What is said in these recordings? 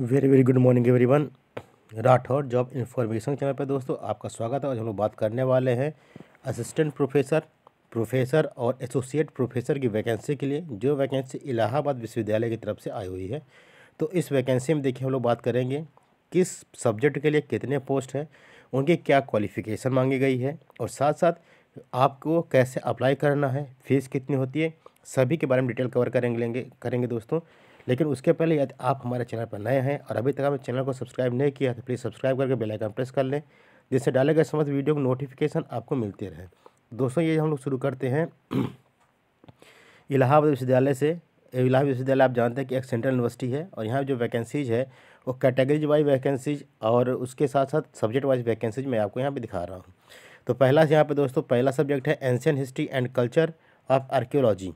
very very good morning everyone Rathore job information channel पर दोस्तों आपका स्वागत है और हम लोग बात करने वाले हैं असिस्टेंट प्रोफेसर प्रोफेसर और एसोसिएट प्रोफेसर की वैकेंसी के लिए जो वैकेंसी इलाहाबाद विश्वविद्यालय की तरफ से आई हुई है तो इस वैकेंसी में देखिए हम लोग बात करेंगे किस सब्जेक्ट के लिए कितने पोस्ट हैं उनकी क्या क्वालिफिकेशन मांगी गई है और साथ साथ आपको कैसे अप्लाई करना है फीस कितनी होती है सभी के बारे में डिटेल कवर करेंगे लेंगे करेंगे दोस्तों लेकिन उसके पहले यदि आप हमारे चैनल पर नए हैं और अभी तक आपने चैनल को सब्सक्राइब नहीं किया तो प्लीज़ सब्सक्राइब करके बेलाइकन प्रेस कर लें जिससे डाले गए समस्त वीडियो को नोटिफिकेशन आपको मिलते रहे दोस्तों ये हम लोग शुरू करते हैं इलाहाबाद विश्वविद्यालय से इलाहाबाद विश्वविद्यालय आप जानते हैं कि एक सेंट्रल यूनिवर्सिटी है और यहाँ जो वैकेंसीज है वो कैटेगरीज वाइज वैकेंसीज और उसके साथ साथ सब्जेक्ट वाइज वैकेंसीज मैं आपको यहाँ पे दिखा रहा हूँ तो पहला यहाँ पे दोस्तों पहला सब्जेक्ट है ancient history and culture of archaeology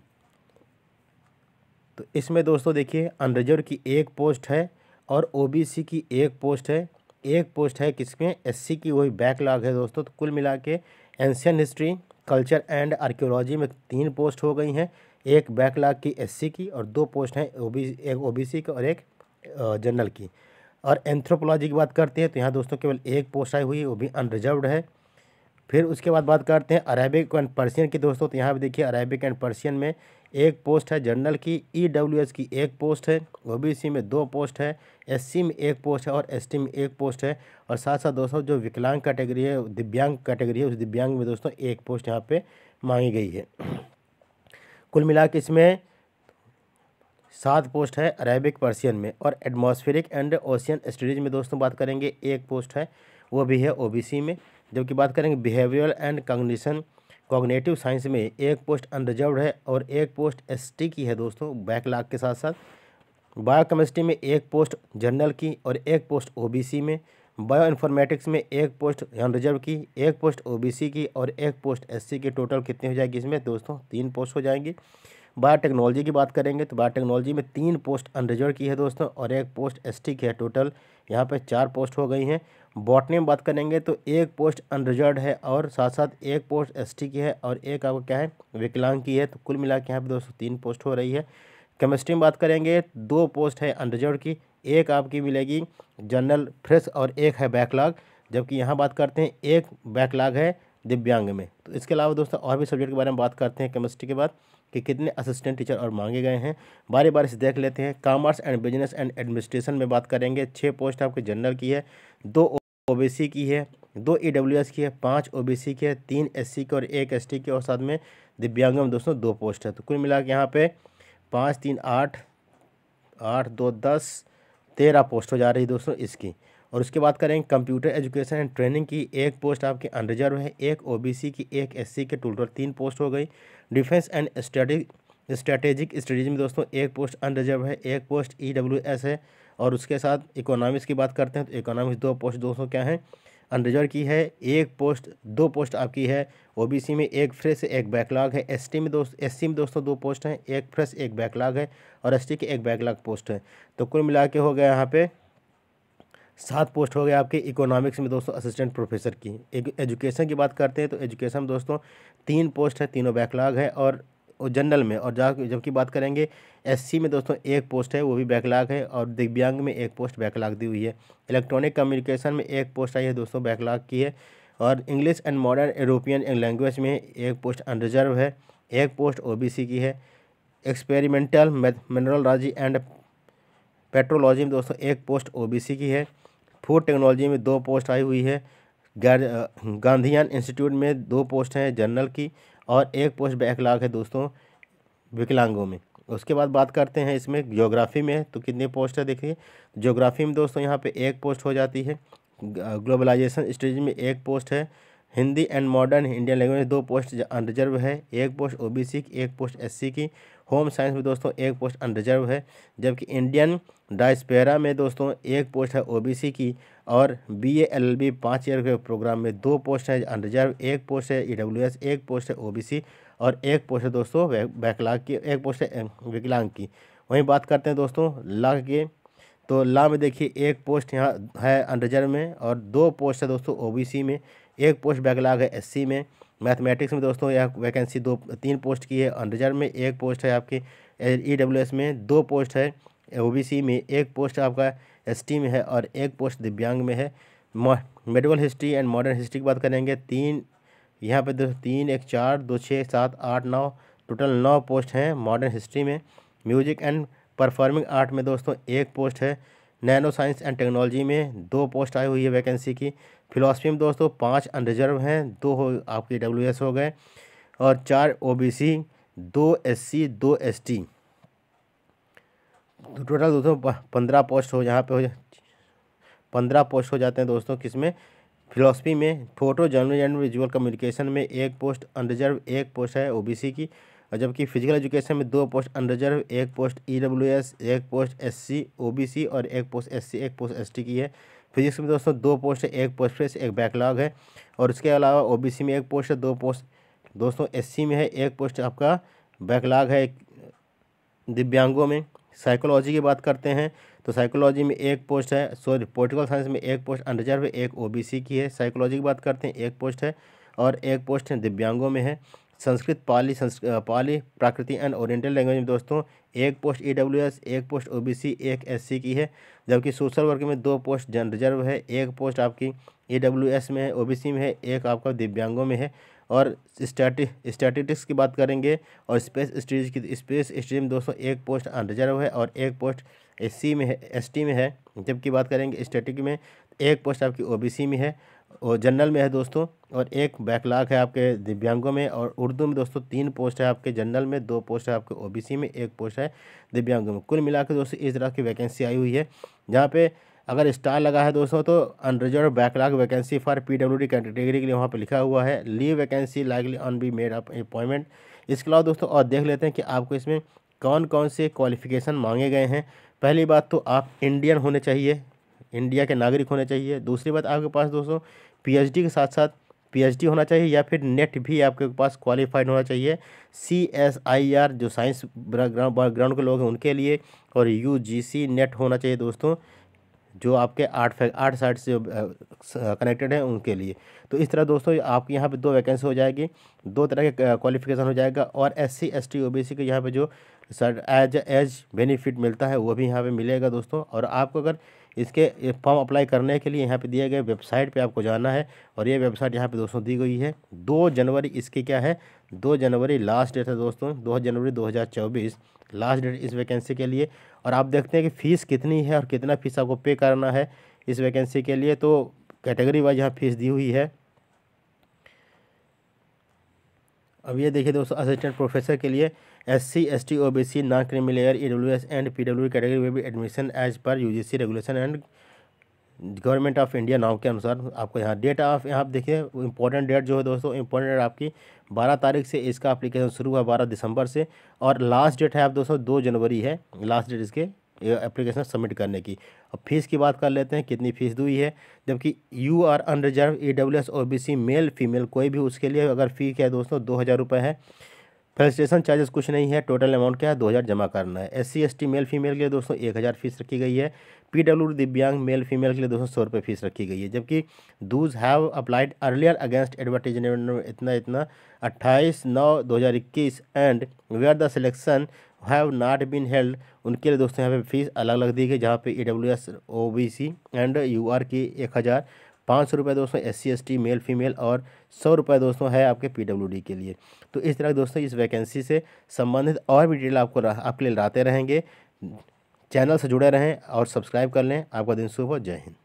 तो इसमें दोस्तों देखिए अनरिजर्व की एक पोस्ट है और ओबीसी की एक पोस्ट है एक पोस्ट है किसमें एससी की वही बैकलॉग है दोस्तों तो कुल मिला के ancient history culture and archaeology में तीन पोस्ट हो गई हैं एक बैकलॉग की एससी की और दो पोस्ट हैं ओ बी एक ओबीसी की और एक जनरल की और एंथ्रोपोलॉजी की बात करते हैं तो यहाँ दोस्तों केवल एक पोस्ट आई हुई है वो भी अनरिजर्व है फिर उसके बाद बात करते हैं अरेबिक एंड पर्शियन की दोस्तों तो यहाँ पर देखिए अरेबिक एंड पर्सियन में एक पोस्ट है जनरल की ई डब्ल्यू एस की एक पोस्ट है ओ में दो पोस्ट है एस में एक पोस्ट है और एस में एक पोस्ट है और साथ साथ दोस्तों जो विकलांग कैटेगरी है दिव्यांग कैटेगरी है उस दिव्यांग में दोस्तों एक पोस्ट यहाँ पे मांगी गई है कुल मिला के इसमें सात पोस्ट है अरेबिक पर्सियन में और एटमोसफेरिक एंड ओशियन स्टडीज़ में दोस्तों बात करेंगे एक पोस्ट है वो भी है ओ में जबकि बात करेंगे behaviour and cognition cognitive science में एक पोस्ट अनरिजर्व है और एक पोस्ट एसटी की है दोस्तों बैकलाग के साथ साथ बायोकेमिस्ट्री में एक पोस्ट जनरल की और एक पोस्ट ओबीसी में बायो इन्फॉर्मेटिक्स में एक पोस्ट अनरिजर्व की एक पोस्ट ओबीसी की और एक पोस्ट एससी की टोटल कितनी हो जाएगी इसमें दोस्तों तीन पोस्ट हो जाएंगी बायोटेक्नोलॉजी की बात करेंगे तो बायोटेक्नोलॉजी में तीन पोस्ट अनरिजर्व की है दोस्तों और एक पोस्ट एस की है टोटल यहाँ पर चार पोस्ट हो गई हैं बॉटनी में बात करेंगे तो एक पोस्ट अनरिजर्व है और साथ साथ एक पोस्ट एसटी की है और एक आपको क्या है विकलांग की है तो कुल मिला के यहाँ पर दोस्तों तीन पोस्ट हो रही है केमिस्ट्री में बात करेंगे दो पोस्ट है अनरिजर्व की एक आपकी मिलेगी जनरल फ्रेश और एक है बैकलॉग जबकि यहाँ बात करते हैं एक बैकलॉग है दिव्यांग में तो इसके अलावा दोस्तों और भी सब्जेक्ट के बारे में बात करते हैं केमिस्ट्री के बाद कि कितने असिस्टेंट टीचर और मांगे गए हैं बारी बारी से देख लेते हैं commerce and business and administration में बात करेंगे छः पोस्ट आपके जनरल की है दो ओबीसी की है दो ईडब्ल्यूएस की है पाँच ओबीसी की है तीन एससी की और एक एसटी की और साथ में दिव्यांग में दोस्तों दो पोस्ट है तो कुल मिला के यहाँ पे पाँच तीन आठ आठ दो दस तेरह पोस्ट हो जा रही है दोस्तों इसकी और उसके बाद करें कंप्यूटर एजुकेशन एंड ट्रेनिंग की एक पोस्ट आपकी अनरिजर्व है एक ओबीसी की एक एससी के टोटल तीन पोस्ट हो गई defence and strategic strategic studies में दोस्तों एक पोस्ट अनरिजर्व है एक पोस्ट ईडब्ल्यूएस e है और उसके साथ इकोनॉमिक्स की बात करते हैं तो इकोनॉमिक्स दो पोस्ट दोस्तों क्या है अनरिजर्व की है एक पोस्ट दो पोस्ट आपकी है ओबीसी में एक फ्रेश एक बैकलॉग है एसटी में दोस्त एससी में दोस्तों दो पोस्ट हैं एक फ्रेश एक बैकलॉग है और एसटी की एक बैकलॉग पोस्ट है तो कुल मिला के हो गया यहाँ पे सात पोस्ट हो गए आपके इकोनॉमिक्स में दोस्तों असिस्टेंट प्रोफेसर की एजुकेशन की बात करते हैं तो एजुकेशन में दोस्तों तीन पोस्ट है तीनों बैकलॉग है और और जनरल में और जा जबकि बात करेंगे एससी में दोस्तों एक पोस्ट है वो भी बैकलाग है और दिव्यांग में एक पोस्ट बैकलाग दी हुई है इलेक्ट्रॉनिक कम्युनिकेशन में एक पोस्ट आई है दोस्तों बैकलाग की है और English and modern European language में एक पोस्ट अनरिजर्व है एक पोस्ट ओ की है एक्सपेरिमेंटल मिनरलॉजी एंड पेट्रोलॉजी में दोस्तों एक पोस्ट ओ की है फूड टेक्नोलॉजी में दो पोस्ट आई हुई है गांधीयन इंस्टीट्यूट में दो पोस्ट हैं जनरल की और एक पोस्ट बैकलाग है दोस्तों विकलांगों में उसके बाद बात करते हैं इसमें ज्योग्राफी में तो कितने पोस्ट है देखिए ज्योग्राफी में दोस्तों यहाँ पे एक पोस्ट हो जाती है ग्लोबलाइजेशन स्टेज में एक पोस्ट है Hindi and modern Indian language दो पोस्ट अनरिजर्व है एक पोस्ट ओबीसी की एक पोस्ट एससी की होम साइंस में दोस्तों एक पोस्ट अनरिजर्व है जबकि इंडियन डाइस्पेरा में दोस्तों एक पोस्ट है ओबीसी की और बी ए एल बी पाँच ईयर के प्रोग्राम में दो पोस्ट है अनरिजर्व e एक पोस्ट है ई डब्ल्यू एस एक पोस्ट है ओ और एक पोस्ट है दोस्तों बैकलाग की एक पोस्ट है विकलांग की वहीं बात करते हैं दोस्तों ला के तो ला में देखिए एक पोस्ट यहाँ है अनरिजर्व में और दो पोस्ट है दोस्तों ओबीसी में एक पोस्ट बैकलाग है एससी में मैथमेटिक्स में दोस्तों यह वैकेंसी दो तीन पोस्ट की है अनरिजर्व में एक पोस्ट है आपकी ई डब्ल्यू एस में दो पोस्ट है ओ में एक पोस्ट आपका एस में है और एक पोस्ट दिव्यांग में है medical history and modern history की बात करेंगे तीन यहाँ पे दो तीन एक चार दो छः सात आठ नौ टोटल नौ पोस्ट हैं मॉडर्न हिस्ट्री में म्यूजिक एंड परफॉर्मिंग आर्ट में दोस्तों एक पोस्ट है नैनो साइंस एंड टेक्नोलॉजी में दो पोस्ट आई हुई है वैकेंसी की फिलासफ़ी में दोस्तों पाँच अनरिजर्व हैं दो हो आपके डब्ल्यू हो गए और चार सी दो सी दो टी टोटल दोस्तों पंद्रह पोस्ट हो यहाँ पे हो पंद्रह पोस्ट हो जाते हैं दोस्तों किसमें फिलोसफी में photo journal and visual communication में एक पोस्ट अनरिजर्व एक पोस्ट है ओबीसी की और जबकि फिजिकल एजुकेशन में दो पोस्ट अनरिजर्व एक पोस्ट ई डब्ल्यू एस एक post S C O B C और एक पोस्ट एस सी एक पोस्ट एस टी की है फिजिक्स में दोस्तों दो पोस्ट है एक पोस्ट फ्रेश एक बैकलॉग है और उसके अलावा ओ बी सी में एक पोस्ट है दो पोस्ट दोस्तों एस सी में है एक पोस्ट आपका बैकलॉग है दिव्यांगों में साइकोलॉजी की बात करते हैं तो साइकोलॉजी में एक पोस्ट है सॉरी पोलिटिकल साइंस में एक पोस्ट अनरिजर्व एक ओबीसी की है साइकोलॉजी की बात करते हैं एक पोस्ट है और एक पोस्ट है दिव्यांगों में है संस्कृत पाली संस्क पाली प्राकृतिक एंड ओरिएंटल लैंग्वेज में दोस्तों एक पोस्ट ई एक पोस्ट ओ एक एस की है जबकि सोशल वर्क में दो पोस्ट जन रिजर्व है एक पोस्ट आपकी ई में है ओ में है एक आपका दिव्यांगों में है और स्टैटिक स्टैटिस्टिक्स की बात करेंगे और स्पेस स्टडीज की स्पेस स्टडीज में दोस्तों एक पोस्ट अनरिजर्व है और एक पोस्ट एस में है एस में है जबकि बात करेंगे स्टैटिक में एक पोस्ट आपकी ओबीसी में है और जनरल में है दोस्तों और एक बैकलाग है आपके दिव्यांगों में और उर्दू में दोस्तों तीन पोस्ट है आपके जनरल में दो पोस्ट है आपके ओबीसी में एक पोस्ट है दिव्यांगों में कुल मिला दोस्तों इस तरह की वैकेंसी आई हुई है जहाँ पे अगर स्टार लगा है दोस्तों तो unreserved backlog vacancy for P category के लिए वहाँ पर लिखा हुआ है leave vacancy likely on be made up appointment इसके अलावा दोस्तों और देख लेते हैं कि आपको इसमें कौन कौन से क्वालिफिकेशन मांगे गए हैं पहली बात तो आप इंडियन होने चाहिए इंडिया के नागरिक होने चाहिए दूसरी बात आपके पास दोस्तों पीएचडी के साथ साथ पीएचडी होना चाहिए या फिर नेट e भी आपके पास क्वालिफाइड होना चाहिए सी एस आई आर जो साइंस बैकग्राउंड बैकग्राउंड के लोग हैं उनके लिए और यू जी सी नेट होना चाहिए दोस्तों जो आपके आर्ट आर्ट साइड से कनेक्टेड हैं उनके लिए तो इस तरह दोस्तों आपके यहाँ पे दो वैकेंसी हो जाएगी दो तरह के क्वालिफिकेशन हो जाएगा और S C S T O B C के यहाँ पे जो एज एज बेनिफिट मिलता है वो भी यहाँ पे मिलेगा दोस्तों और आपको अगर इसके फॉर्म अप्लाई करने के लिए यहाँ पे दिए गए वेबसाइट पे आपको जाना है और ये वेबसाइट यहाँ पे दोस्तों दी गई है दो जनवरी इसकी क्या है दो जनवरी लास्ट डेट है दोस्तों दो जनवरी 2024 लास्ट डेट इस वैकेंसी के लिए और आप देखते हैं कि फ़ीस कितनी है और कितना फीस आपको पे करना है इस वैकेंसी के लिए तो कैटेगरी वाइज यहाँ फीस दी हुई है अब ये देखिए दोस्तों असिस्टेंट प्रोफेसर के लिए S C S T O B C non creamy layer E W S and P W category में भी admission as per U G C regulation and government of India नाव के अनुसार आपको यहाँ डेट ऑफ यहाँ आप देखिए इंपॉर्टेंट डेट जो है दोस्तों इंपॉर्टेंट डेट आपकी बारह तारीख से इसका अप्लीकेशन शुरू हुआ बारह दिसंबर से और लास्ट डेट है आप दोस्तों दो जनवरी है लास्ट डेट इसके एप्लीकेशन सबमिट करने की अब फीस की बात कर लेते हैं कितनी फ़ीस दी है जबकि U R unreserved E W S O B C male female कोई भी उसके लिए अगर फ़ी क्या है दोस्तों दो हज़ार रुपये है रजिस्ट्रेशन चार्जेस कुछ नहीं है टोटल अमाउंट क्या है दो हज़ार जमा करना है S C S T male female के लिए दोस्तों एक हज़ार फीस रखी गई है पी डब्ल्यू दिव्यांग मेल फीमेल के लिए दोस्तों सौ रुपये फीस रखी गई है जबकि those have applied earlier against advertisement इतना इतना अट्ठाईस नौ दो हज़ार इक्कीस and where the selection have not been held उनके लिए दोस्तों यहाँ पे फीस अलग अलग दी गई जहाँ पे E W S O B C and U R की एक हज़ार पाँच सौ रुपये दोस्तों S C S T male female और सौ रुपये दोस्तों है आपके पी डब्ल्यू डी के लिए तो इस तरह दोस्तों इस वैकेंसी से संबंधित और भी डिटेल आपको आपके लिए लाते रहेंगे चैनल से जुड़े रहें और सब्सक्राइब कर लें आपका दिन शुभ हो जय हिंद